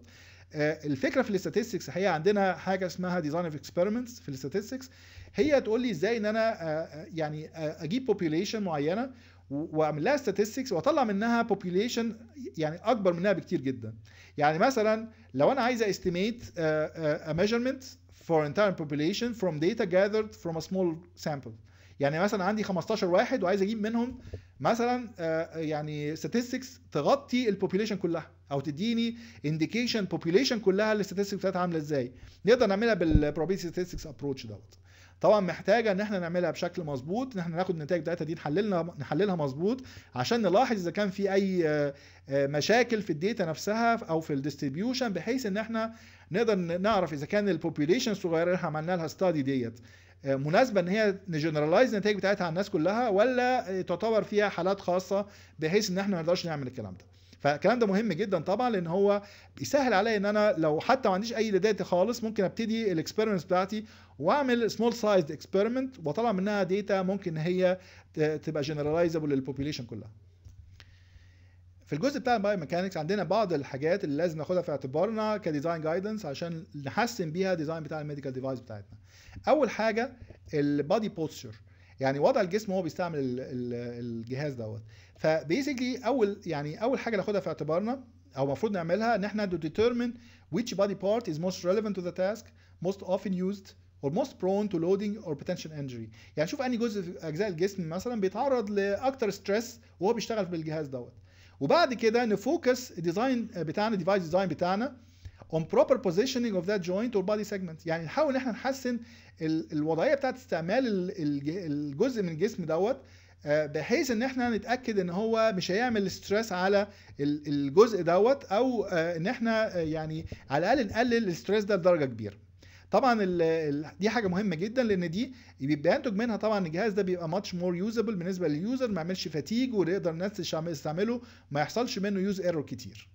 آه، الفكره في الاستاتستكس هي عندنا حاجه اسمها ديزاين اوف اكسبيرمنتس في الاستاتستكس هي تقول لي ازاي ان انا آه، آه، يعني اجيب بوبيليشن معينه واعمل لها statistics واطلع منها بوبيوليشن يعني اكبر منها بكتير جدا يعني مثلا لو انا عايز استيميت ا measurement for entire population from data gathered from a small sample يعني مثلا عندي 15 واحد وعايز اجيب منهم مثلا آه، يعني statistics تغطي البوبيليشن كلها او تديني انديكيشن بوبيليشن كلها الستاتستكس بتاعتها عامله ازاي نقدر نعملها بالبروبابيلتي statistics ابروتش دوت طبعا محتاجه ان احنا نعملها بشكل مظبوط ان احنا ناخد النتائج بتاعتها دي نحللها نحللها مظبوط عشان نلاحظ اذا كان في اي آه، آه، مشاكل في الداتا نفسها او في الديستريبيوشن بحيث ان احنا نقدر نعرف اذا كان البوبيليشن الصغيره اللي احنا عملنا لها ستادي ديت مناسبه ان هي نجنرالايز النتائج بتاعتها على الناس كلها ولا تعتبر فيها حالات خاصه بحيث ان احنا ما نقدرش نعمل الكلام ده فالكلام ده مهم جدا طبعا لان هو بيسهل عليا ان انا لو حتى ما عنديش اي داتا خالص ممكن ابتدي الاكسبيرمنت بتاعتي واعمل سمول سايز اكسبيرمنت واطلع منها داتا ممكن هي تبقى جنرالايزبل للبوبيليشن كلها في الجزء بتاع البايوميكانكس عندنا بعض الحاجات اللي لازم ناخدها في اعتبارنا كديزاين جايدنس عشان نحسن بيها الديزاين بتاع الميديكال ديفايس بتاعتنا اول حاجه البادي بوستشر يعني وضع الجسم وهو بيستعمل الجهاز دوت فبيسكلي اول يعني اول حاجه ناخدها في اعتبارنا او المفروض نعملها ان احنا to determine which body part is most relevant to the task most often used or most prone to loading or potential injury يعني شوف انهي جزء في اجزاء الجسم مثلا بيتعرض لاكتر ستريس وهو بيشتغل بالجهاز دوت وبعد كده نفوكس الديزاين آه، بتاعنا الديفايس ديزاين بتاعنا on proper positioning of that joint or body segment يعني نحاول ان احنا نحسن الوضعيه بتاعت استعمال الجزء من الجسم دوت آه، بحيث ان احنا نتاكد ان هو مش هيعمل ستريس على الجزء دوت او آه، ان احنا يعني على الاقل نقلل الستريس ده بدرجه كبيره طبعا دي حاجه مهمه جدا لان دي بيبقى منها طبعا الجهاز ده بيبقى ماتش مور يوزبل بالنسبه لليوزر ما يعملش فاتيج ويقدر الناس تستعمله ما يحصلش منه يوز ايرور كتير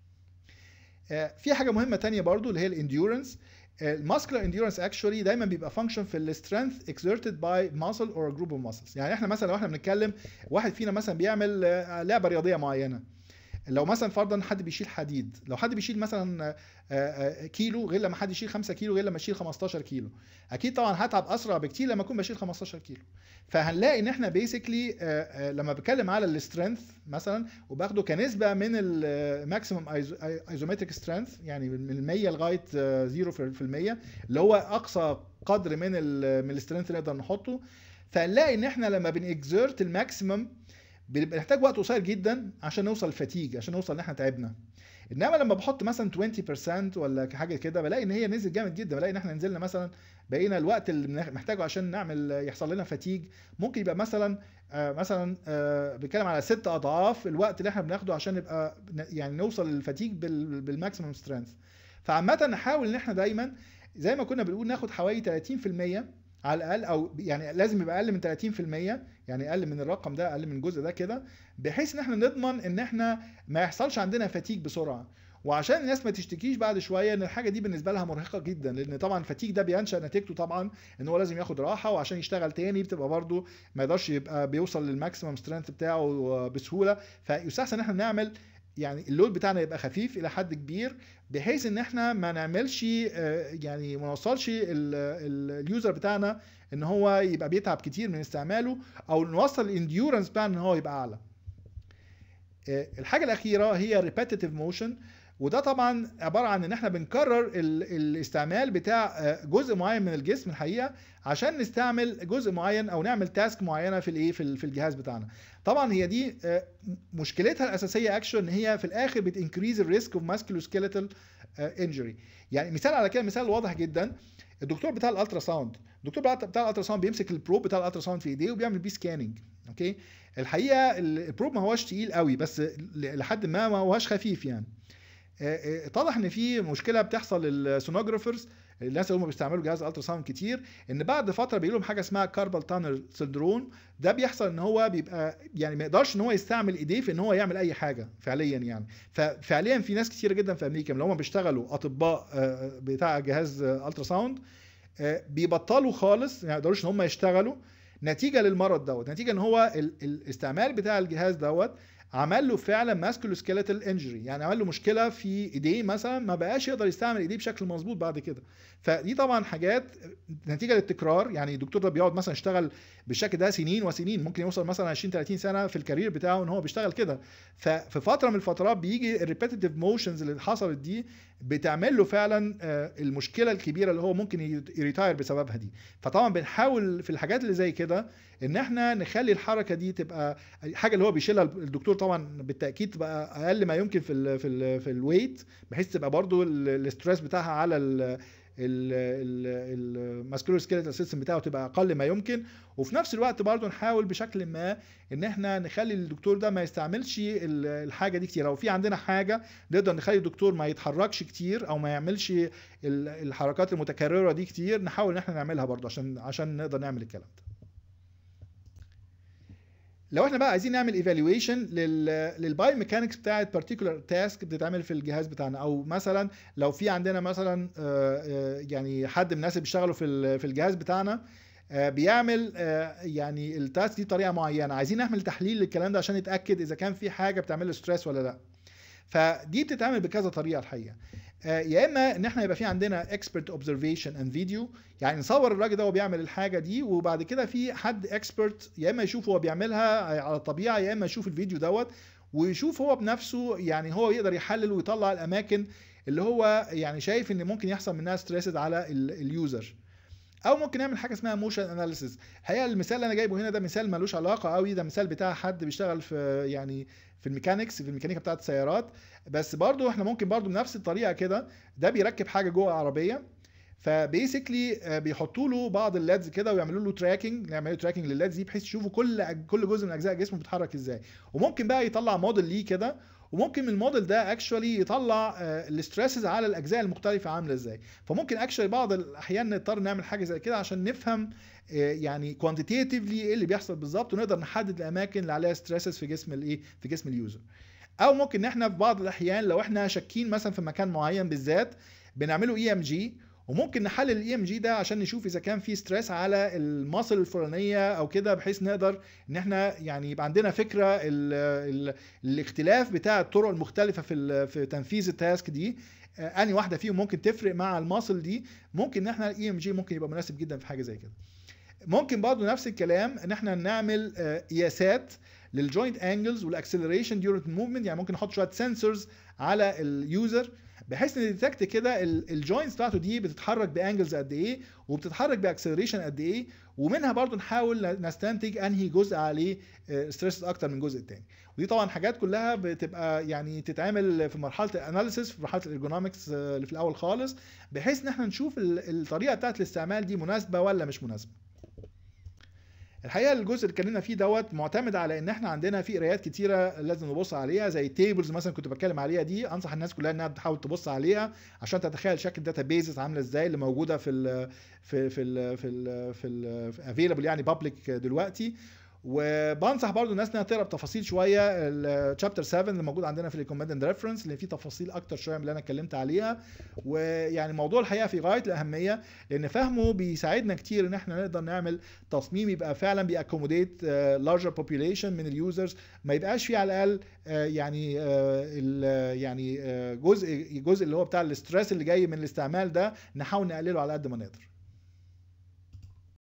آه، في حاجه مهمه تانية برضو اللي هي الانديورنس الماسكلر انديورنس اكشولي دايما بيبقى فانكشن في السترينث اكزيرتد باي ماسل اور جروب اوف ماسلز يعني احنا مثلا لو احنا بنتكلم واحد فينا مثلا بيعمل آه، لعبه رياضيه معينه لو مثلا فرضا حد بيشيل حديد لو حد بيشيل مثلا آه، آه، آه، كيلو غير لما حد يشيل 5 كيلو غير لما يشيل 15 كيلو اكيد طبعا هتعب اسرع بكتير لما اكون بشيل 15 كيلو فهنلاقي ان احنا بيسكلي لما بتكلم على السترينث مثلا وباخده كنسبه من الماكسيمم ايزومتريك سترينث يعني من 100 لغايه 0% اللي هو اقصى قدر من من السترينث اللي نقدر نحطه فنلاقي ان احنا لما بنكزرت الماكسيمم بيبقى نحتاج وقت قصير جدا عشان نوصل فتيج عشان نوصل ان احنا تعبنا انما لما بحط مثلا 20% ولا حاجه كده بلاقي ان هي نزلت جامد جدا بلاقي ان احنا نزلنا مثلا بقينا الوقت اللي محتاجه عشان نعمل يحصل لنا فتيج ممكن يبقى مثلا آه، مثلا آه، بنتكلم على ست اضعاف الوقت اللي احنا بناخده عشان نبقى يعني نوصل للفتيج بالماكسيمم سترينث فعامه نحاول ان احنا دايما زي ما كنا بنقول ناخد حوالي 30% على الاقل او يعني لازم يبقى اقل من 30% يعني اقل من الرقم ده اقل من الجزء ده كده بحيث ان احنا نضمن ان احنا ما يحصلش عندنا فتيك بسرعه وعشان الناس ما تشتكيش بعد شويه ان الحاجه دي بالنسبه لها مرهقه جدا لان طبعا الفتيك ده بينشا نتيجته طبعا ان هو لازم ياخد راحه وعشان يشتغل تاني بتبقى برده ما يقدرش يبقى بيوصل للماكسيمم سترينث بتاعه بسهوله فيستحسن ان احنا نعمل يعني اللود بتاعنا يبقى خفيف الى حد كبير بحيث ان احنا ما نعملش آه، يعني ما نوصلش اليوزر بتاعنا ان هو يبقى بيتعب كتير من استعماله او نوصل الانديورنس بتاعنا ان هو يبقى اعلى آه، الحاجه الاخيره هي repetitive motion وده طبعا عباره عن ان احنا بنكرر الاستعمال بتاع آه، جزء معين من الجسم الحقيقه عشان نستعمل جزء معين او نعمل تاسك معينه في الايه في الجهاز بتاعنا طبعا هي دي آه، مشكلتها الاساسيه اكشن ان هي في الاخر بتنكريز الريسك اوف ماسكيلو سكيلتال انجري يعني مثال على كده مثال واضح جدا الدكتور بتاع الالترا ساوند الدكتور بتاع الالترا ساوند بيمسك البروب بتاع الالترا ساوند في ايديه وبيعمل بيه سكاننج اوكي الحقيقه البروب ما هوش تقيل قوي بس لحد ما ما هوش خفيف يعني آه، آه، اتضح ان في مشكله بتحصل للسونوجرافرز الناس اللي هم بيستعملوا جهاز الترا ساوند كتير ان بعد فتره بيجي لهم حاجه اسمها كاربال تانر سندروم ده بيحصل ان هو بيبقى يعني ما يقدرش ان هو يستعمل ايديه في ان هو يعمل اي حاجه فعليا يعني ففعليا في ناس كتيره جدا في امريكا اللي هم بيشتغلوا اطباء آه، بتاع جهاز الترا ساوند بيبطلوا خالص يعني ما يقدروش ان هم يشتغلوا نتيجه للمرض دوت نتيجه ان هو الاستعمال بتاع الجهاز دوت عمل له فعلا ماسكولو سكيلتال انجري يعني عمل له مشكله في ايديه مثلا ما بقاش يقدر يستعمل ايديه بشكل مظبوط بعد كده فدي طبعا حاجات نتيجه للتكرار يعني الدكتور ده بيقعد مثلا يشتغل بالشكل ده سنين وسنين ممكن يوصل مثلا 20 30 سنه في الكارير بتاعه ان هو بيشتغل كده ففي فتره من الفترات بيجي الريبيتيتيف موشنز اللي حصلت دي بتعمل له فعلا آه، المشكله الكبيره اللي هو ممكن يريتاير بسببها دي فطبعا بنحاول في الحاجات اللي زي كده ان احنا نخلي الحركه دي تبقى الحاجه اللي هو بيشيلها الدكتور طبعا بالتاكيد تبقى اقل ما يمكن في الـ في الـ في الويت بحيث تبقى برضو الاستريس بتاعها على الماسكولر سكيلتال سيستم بتاعه تبقى اقل ما يمكن وفي نفس الوقت برضه نحاول بشكل ما ان احنا نخلي الدكتور ده ما يستعملش الحاجه دي كتير لو في عندنا حاجه نقدر نخلي الدكتور ما يتحركش كتير او ما يعملش الحركات المتكرره دي كتير نحاول ان احنا نعملها برضه عشان عشان نقدر نعمل الكلام ده لو احنا بقى عايزين نعمل ايفالويشن للباي ميكانكس بتاعه بارتيكولار تاسك بتتعمل في الجهاز بتاعنا او مثلا لو في عندنا مثلا آه، آه، يعني حد من الناس بيشتغلوا في في الجهاز بتاعنا آه، بيعمل يعني التاسك دي بطريقه معينه عايزين نعمل تحليل للكلام ده عشان نتاكد اذا كان في حاجه بتعمل له ستريس ولا لا فدي بتتعمل بكذا طريقه الحقيقه آه، يا اما ان احنا يبقى في عندنا اكسبرت اوبزرفيشن اند فيديو يعني نصور الراجل ده وهو بيعمل الحاجه دي وبعد كده في حد اكسبرت يا اما يشوف هو بيعملها آه، على الطبيعه يا اما يشوف الفيديو دوت ويشوف هو بنفسه يعني هو يقدر يحلل ويطلع الاماكن اللي هو يعني شايف ان ممكن يحصل منها ستريسز على اليوزر او ممكن نعمل حاجه اسمها موشن اناليسيس الحقيقه المثال اللي انا جايبه هنا ده مثال ملوش علاقه قوي ده مثال بتاع حد بيشتغل في يعني في الميكانكس في الميكانيكا بتاعه السيارات بس برضو احنا ممكن برضو بنفس الطريقه كده ده بيركب حاجه جوه عربيه فبيسكلي آه، بيحطوا له بعض اللادز كده ويعملوا له تراكنج يعملوا تراكنج لللادز دي بحيث يشوفوا كل كل جزء من اجزاء جسمه بيتحرك ازاي وممكن بقى يطلع موديل ليه كده وممكن من الموديل ده اكشوالي يطلع آه، الاستريسز على الاجزاء المختلفه عامله ازاي فممكن اكشوالي بعض الاحيان نضطر نعمل حاجه زي كده عشان نفهم آه، يعني كوانتيتيفلي ايه اللي بيحصل بالظبط ونقدر نحدد الاماكن اللي عليها ستريسز في جسم الايه في جسم اليوزر او ممكن احنا في بعض الاحيان لو احنا شاكين مثلا في مكان معين بالذات بنعمله اي ام جي وممكن نحلل الاي ام e جي ده عشان نشوف اذا كان في ستريس على المصل الفلانيه او كده بحيث نقدر ان احنا يعني يبقى عندنا فكره الـ الـ الاختلاف بتاع الطرق المختلفه في في تنفيذ التاسك دي آه، اني واحده فيهم ممكن تفرق مع المصل دي ممكن ان احنا الاي ام e جي ممكن يبقى مناسب جدا في حاجه زي كده ممكن برضه نفس الكلام ان احنا نعمل قياسات للجوينت انجلز والاكسلريشن ديورنت موفمنت يعني ممكن نحط شويه سنسورز على اليوزر بحيث نديتكت كده الجوينتس بتاعته دي بتتحرك بانجلز قد ايه وبتتحرك باكسلريشن قد ايه ومنها برضو نحاول نستنتج انهي جزء عليه ستريس آه، اكتر من الجزء الثاني ودي طبعا حاجات كلها بتبقى يعني تتعمل في مرحله الاناليسيس في مرحله الارجونومكس آه، اللي في الاول خالص بحيث ان احنا نشوف الطريقه بتاعت الاستعمال دي مناسبه ولا مش مناسبه الحقيقه الجزء اللي اتكلمنا فيه دوت معتمد على ان احنا عندنا في قرايات كتيره لازم نبص عليها زي تيبلز مثلا كنت بتكلم عليها دي انصح الناس كلها انها تحاول تبص عليها عشان تتخيل شكل الداتا بيزز عامله ازاي اللي موجوده في الـ في الـ في الـ في الافيلبل يعني بابليك دلوقتي وبنصح برضو الناس انها تقرا بتفاصيل شويه الشابتر 7 اللي موجود عندنا في الكوماند اند ريفرنس اللي فيه تفاصيل اكتر شويه من اللي انا اتكلمت عليها ويعني الموضوع الحقيقه في غايه الاهميه لان فهمه بيساعدنا كتير ان احنا نقدر نعمل تصميم يبقى فعلا بيأكوموديت لارجر آه، بوبيوليشن من اليوزرز ما يبقاش فيه على الاقل آه، يعني آه، يعني جزء الجزء اللي هو بتاع الاستريس اللي جاي من الاستعمال ده نحاول نقلله على قد ما نقدر